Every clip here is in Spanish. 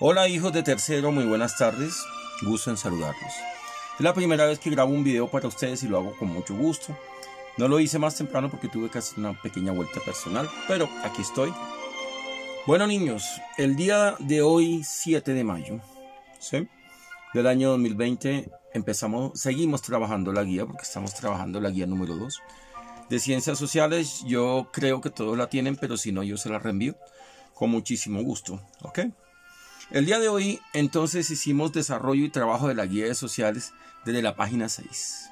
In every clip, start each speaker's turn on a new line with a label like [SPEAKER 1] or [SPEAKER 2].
[SPEAKER 1] Hola hijos de tercero, muy buenas tardes, gusto en saludarlos. Es la primera vez que grabo un video para ustedes y lo hago con mucho gusto. No lo hice más temprano porque tuve que hacer una pequeña vuelta personal, pero aquí estoy. Bueno niños, el día de hoy 7 de mayo del año 2020 empezamos, seguimos trabajando la guía porque estamos trabajando la guía número 2 de ciencias sociales. Yo creo que todos la tienen, pero si no yo se la reenvío con muchísimo gusto. ¿Ok? El día de hoy entonces hicimos desarrollo y trabajo de las guías sociales desde la página 6.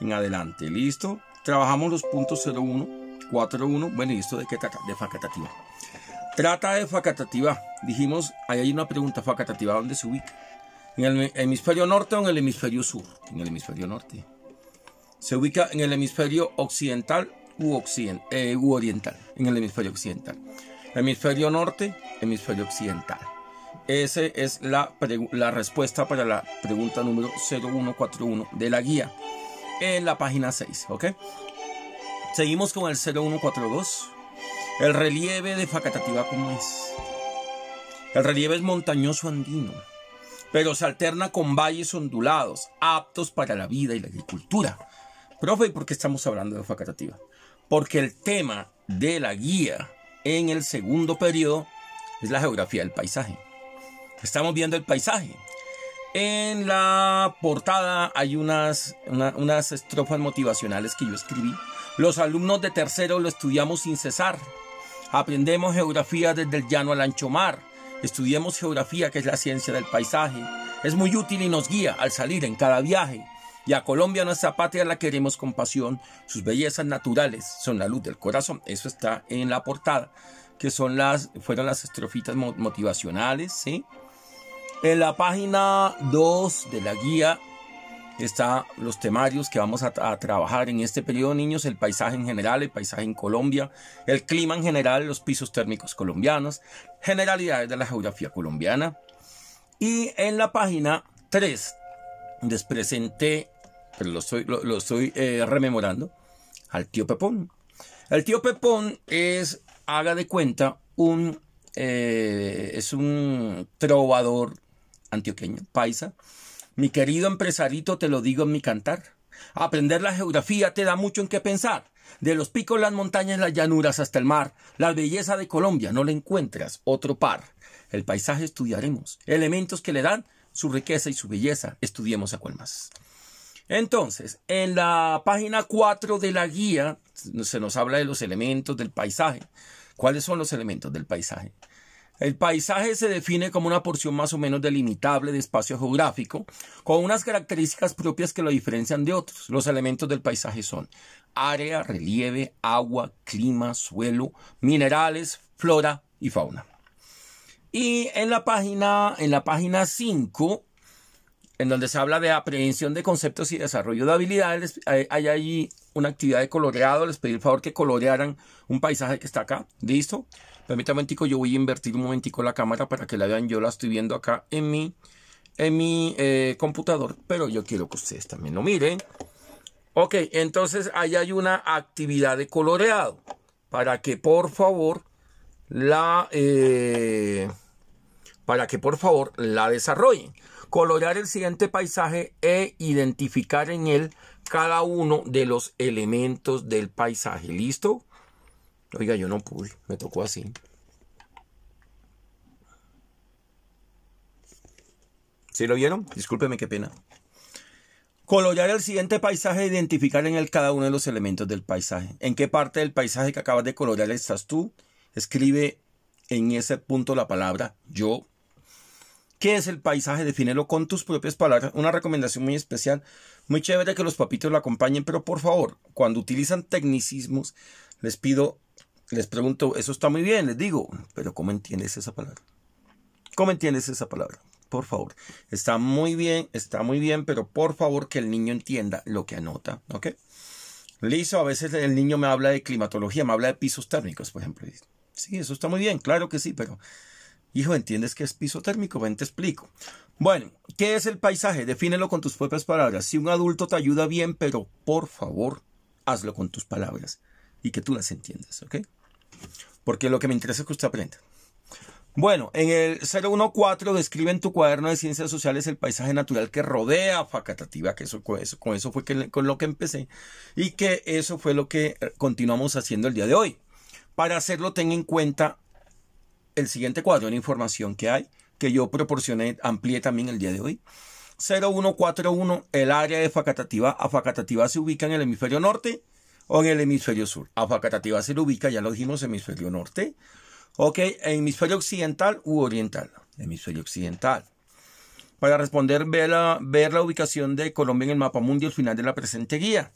[SPEAKER 1] En adelante, listo. Trabajamos los puntos 01, 41. Bueno, ¿y de qué trata? De facatativa. Trata de facatativa. Dijimos, ahí hay una pregunta facatativa, ¿dónde se ubica? ¿En el hemisferio norte o en el hemisferio sur? En el hemisferio norte. Se ubica en el hemisferio occidental u, eh, u oriental. En el hemisferio occidental hemisferio norte, hemisferio occidental. Esa es la, respuesta para la pregunta número 0141 de la guía en la página 6. ¿ok? Seguimos con el 0142. El relieve de Facatativa ¿cómo es? El relieve es montañoso andino, pero se alterna con valles ondulados, aptos para la vida y la agricultura. Profe, ¿y por qué estamos hablando de Facatativa? Porque el tema de la guía en el segundo periodo es la geografía del paisaje. Estamos viendo el paisaje. En la portada hay unas, unas estrofas motivacionales que yo escribí. Los alumnos de tercero lo estudiamos sin cesar. Aprendemos geografía desde el llano al ancho mar. Estudiemos geografía, que es la ciencia del paisaje. Es muy útil y nos guía al salir en cada viaje y a Colombia, nuestra patria, la queremos con pasión. Sus bellezas naturales son la luz del corazón. Eso está en la portada, que son las, fueron las estrofitas motivacionales, ¿sí? En la página 2 de la guía están los temarios que vamos a, a, trabajar en este periodo, niños, el paisaje en general, el paisaje en Colombia, el clima en general, los pisos térmicos colombianos, generalidades de la geografía colombiana. Y en la página 3 les presenté pero lo estoy, eh, rememorando, al tío Pepón. El tío Pepón es, haga de cuenta, un, eh, es un trovador antioqueño, paisa. Mi querido empresarito, te lo digo en mi cantar. Aprender la geografía te da mucho en qué pensar. De los picos, las montañas, las llanuras hasta el mar. La belleza de Colombia no le encuentras otro par. El paisaje estudiaremos. Elementos que le dan su riqueza y su belleza. Estudiemos a cuál más. Entonces, en la página 4 de la guía se nos habla de los elementos del paisaje. ¿Cuáles son los elementos del paisaje? El paisaje se define como una porción más o menos delimitable de espacio geográfico, con unas características propias que lo diferencian de otros. Los elementos del paisaje son área, relieve, agua, clima, suelo, minerales, flora y fauna. Y en la página, en la página 5 en donde se habla de aprehensión de conceptos y desarrollo de habilidades. Hay, allí una actividad de coloreado. Les pedí el favor que colorearan un paisaje que está acá. ¿Listo? Permítame un momentico, yo voy a invertir un momentico la cámara para que la vean. Yo la estoy viendo acá en mi, en mi eh, computador, pero yo quiero que ustedes también lo miren. Ok, entonces ahí hay una actividad de coloreado para que por favor la... Eh, para que por favor la desarrollen colorear el siguiente paisaje e identificar en él cada uno de los elementos del paisaje. ¿Listo? Oiga, yo no pude, me tocó así. ¿Sí lo vieron? Discúlpeme, qué pena. Colorear el siguiente paisaje e identificar en él cada uno de los elementos del paisaje. ¿En qué parte del paisaje que acabas de colorear estás tú? Escribe en ese punto la palabra yo ¿Qué es el paisaje? Defínelo con tus propias palabras. Una recomendación muy especial, muy chévere que los papitos lo acompañen, pero por favor, cuando utilizan tecnicismos, les pido, les pregunto, eso está muy bien, les digo, pero ¿cómo entiendes esa palabra? ¿Cómo entiendes esa palabra? Por favor, está muy bien, está muy bien, pero por favor que el niño entienda lo que anota, ¿ok? Listo, a veces el niño me habla de climatología, me habla de pisos térmicos, por ejemplo. Sí, eso está muy bien, claro que sí, pero Hijo, ¿entiendes qué es piso térmico? Ven, te explico. Bueno, ¿qué es el paisaje? Defínelo con tus propias palabras. Si un adulto te ayuda bien, pero por favor, hazlo con tus palabras y que tú las entiendas, ¿ok? Porque lo que me interesa es que usted aprenda. Bueno, en el 014 describe en tu cuaderno de ciencias sociales el paisaje natural que rodea Facatativa, que eso, eso, con eso fue con lo que empecé y que eso fue lo que eh, continuamos haciendo el día de hoy. Para hacerlo, ten en cuenta el siguiente cuadro, la información que hay, que yo proporcioné, amplié también el día de hoy. 0141, el área de Facatativa. A Facatativa se ubica en el hemisferio norte o en el hemisferio sur. A Facatativa se ubica, ya lo dijimos, hemisferio norte. Ok, hemisferio occidental u oriental. Hemisferio occidental. Para responder, ver la, ver la ubicación de Colombia en el mapa mundial final de la presente guía.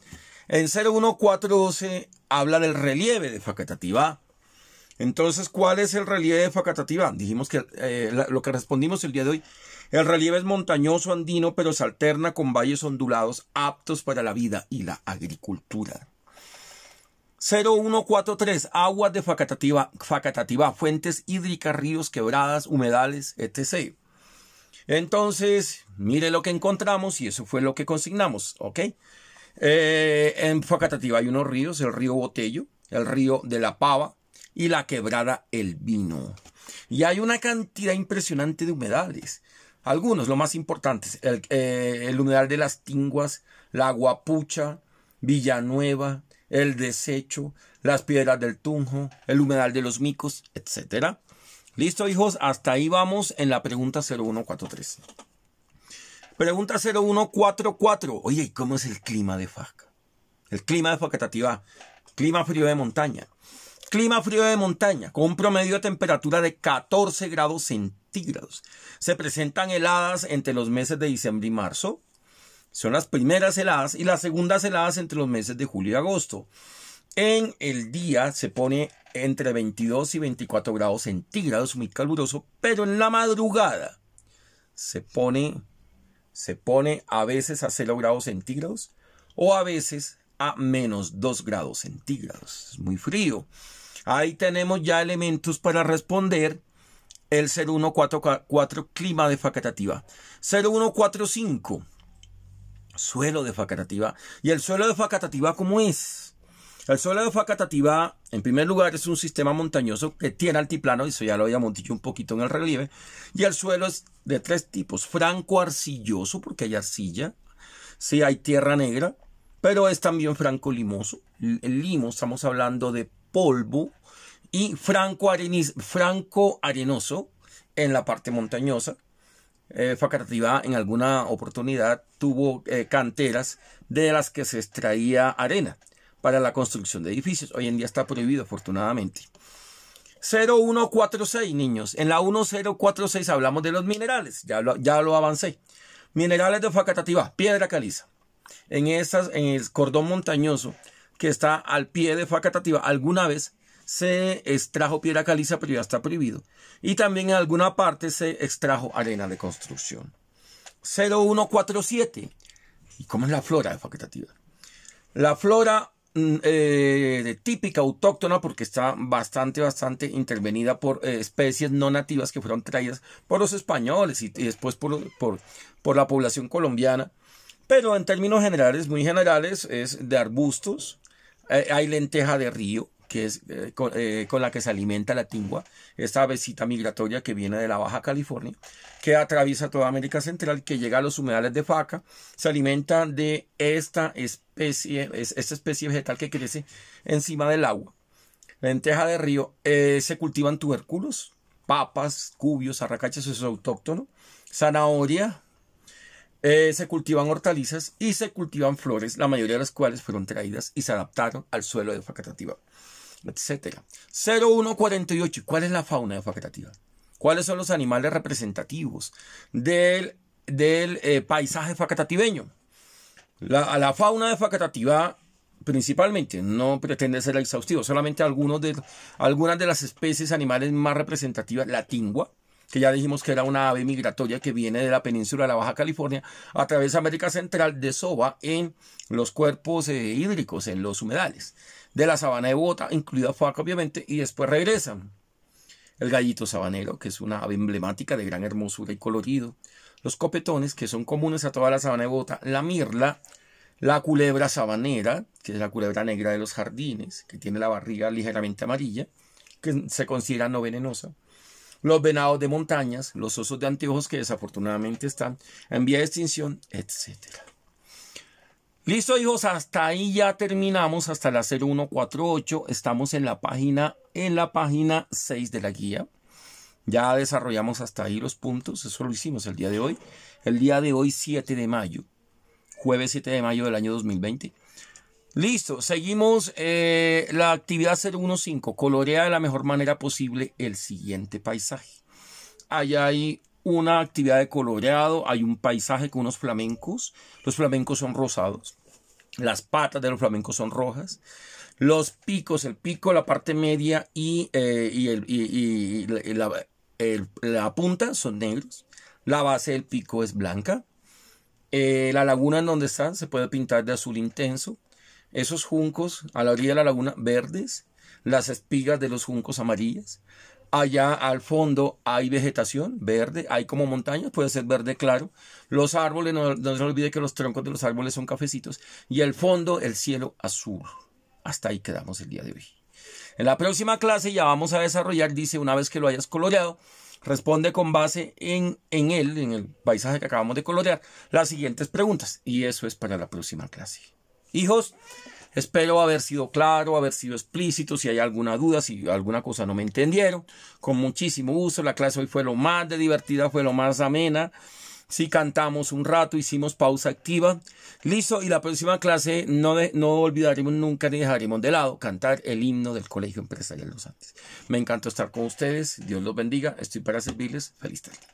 [SPEAKER 1] En 01412 habla del relieve de Facatativa. Entonces, ¿cuál es el relieve de Facatativá? Dijimos que eh, lo que respondimos el día de hoy, el relieve es montañoso andino, pero se alterna con valles ondulados aptos para la vida y la agricultura. 0143, aguas de Facatativá, fuentes hídricas, ríos, quebradas, humedales, etc. Entonces, mire lo que encontramos y eso fue lo que consignamos, ¿ok? Eh, en Facatativá hay unos ríos, el río Botello, el río de la Pava, y la quebrada El Vino. Y hay una cantidad impresionante de humedales. Algunos, los más importantes, eh, el, humedal de las Tinguas, la Guapucha, Villanueva, el Desecho, las Piedras del Tunjo, el humedal de los Micos, etc. Listo, hijos, hasta ahí vamos en la pregunta 0143. Pregunta 0144. Oye, cómo es el clima de faca? El clima de Facatativá. Clima frío de montaña. Clima frío de montaña, con un promedio de temperatura de 14 grados centígrados. Se presentan heladas entre los meses de diciembre y marzo. Son las primeras heladas y las segundas heladas entre los meses de julio y agosto. En el día se pone entre 22 y 24 grados centígrados, muy caluroso, pero en la madrugada se pone, se pone a veces a 0 grados centígrados o a veces a menos 2 grados centígrados. Es muy frío. Ahí tenemos ya elementos para responder el 0144 clima de facatativa. 0145 suelo de facatativa. ¿Y el suelo de facatativa cómo es? El suelo de facatativa, en primer lugar, es un sistema montañoso que tiene altiplano, Y eso ya lo había dicho un poquito en el relieve, y el suelo es de tres tipos, franco arcilloso, porque hay arcilla, sí hay tierra negra, pero es también franco limoso. El limo, estamos hablando de polvo y franco, franco arenoso en la parte montañosa. Eh, en alguna oportunidad tuvo eh, canteras de las que se extraía arena para la construcción de edificios. Hoy en día está prohibido, afortunadamente. 0146, niños. En la 1046 hablamos de los minerales. Ya lo, ya lo avancé. Minerales de Facatativá, piedra caliza. En, esas, en el cordón montañoso que está al pie de Facatativa, alguna vez se extrajo piedra caliza, pero ya está prohibido. Y también en alguna parte se extrajo arena de construcción. 0147. ¿Y cómo es la flora de Facatativa? La flora mm, eh, típica autóctona porque está bastante, bastante intervenida por eh, especies no nativas que fueron traídas por los españoles y, después por, por, por, la población colombiana. Pero en términos generales, muy generales, es de arbustos, eh, hay lenteja de río, que es eh, eh, con, la que se alimenta la tingua, esta avecita migratoria que viene de la Baja California, que atraviesa toda América Central, que llega a los humedales de Faca, se alimenta de esta especie, esta especie vegetal que crece encima del agua. Lenteja de río, se cultivan tubérculos, papas, cubios, arracachas, eso es autóctono, zanahoria, eh, se cultivan hortalizas y se cultivan flores, la mayoría de las cuales fueron traídas y se adaptaron al suelo de Facatativa, etc. 0148. ¿Cuál es la fauna de Facatativa? ¿Cuáles son los animales representativos del, del eh, paisaje facatativeño? La, fauna de Facatativa principalmente, no pretende ser exhaustivo, solamente algunos de, algunas de las especies animales más representativas, la tingua, que ya dijimos que era una ave migratoria que viene de la península de la Baja California, a de América Central, Soba, en los cuerpos eh, hídricos, en los humedales, de la sabana de Bota incluida Fuaca obviamente, y después regresa. El gallito sabanero, que es una ave emblemática de gran hermosura y colorido. Los copetones, que son comunes a toda la sabana de Bota La mirla, la culebra sabanera, que es la culebra negra de los jardines, que tiene la barriga ligeramente amarilla, que se considera no venenosa los venados de montañas, los osos de anteojos que desafortunadamente están en vía de extinción, etc. Listo hijos, hasta ahí ya terminamos, hasta la 0148, estamos en la página, en la página 6 de la guía. Ya desarrollamos hasta ahí los puntos, eso lo hicimos el día de hoy. El día de hoy, 7 de mayo, jueves 7 de mayo del año 2020. Listo, seguimos eh, la actividad 015. Colorea de la mejor manera posible el siguiente paisaje. Allá hay una actividad de coloreado, hay un paisaje con unos flamencos. Los flamencos son rosados, las patas de los flamencos son rojas, los picos, el pico, la parte media y, eh, la, punta son negros, la base del pico es blanca. Eh, la laguna en donde están se puede pintar de azul intenso esos juncos a la orilla de la laguna verdes, las espigas de los juncos amarillas. Allá al fondo hay vegetación verde, hay como montañas, puede ser verde claro. Los árboles, no, se olvide que los troncos de los árboles son cafecitos. Y al fondo el cielo azul. Hasta ahí quedamos el día de hoy. En la próxima clase ya vamos a desarrollar, dice, una vez que lo hayas coloreado, responde con base en, en él, en el paisaje que acabamos de colorear, las siguientes preguntas. Y eso es para la próxima clase. Hijos, espero haber sido claro, haber sido explícito, si hay alguna duda, si alguna cosa no me entendieron, con muchísimo gusto, la clase hoy fue lo más de divertida, fue lo más amena. Si cantamos un rato, hicimos pausa activa. Listo, y la próxima clase no, no olvidaremos nunca ni dejaremos de lado cantar el himno del Colegio Empresarial Los Andes. Me encantó estar con ustedes, Dios los bendiga, estoy para servirles. Feliz tarde.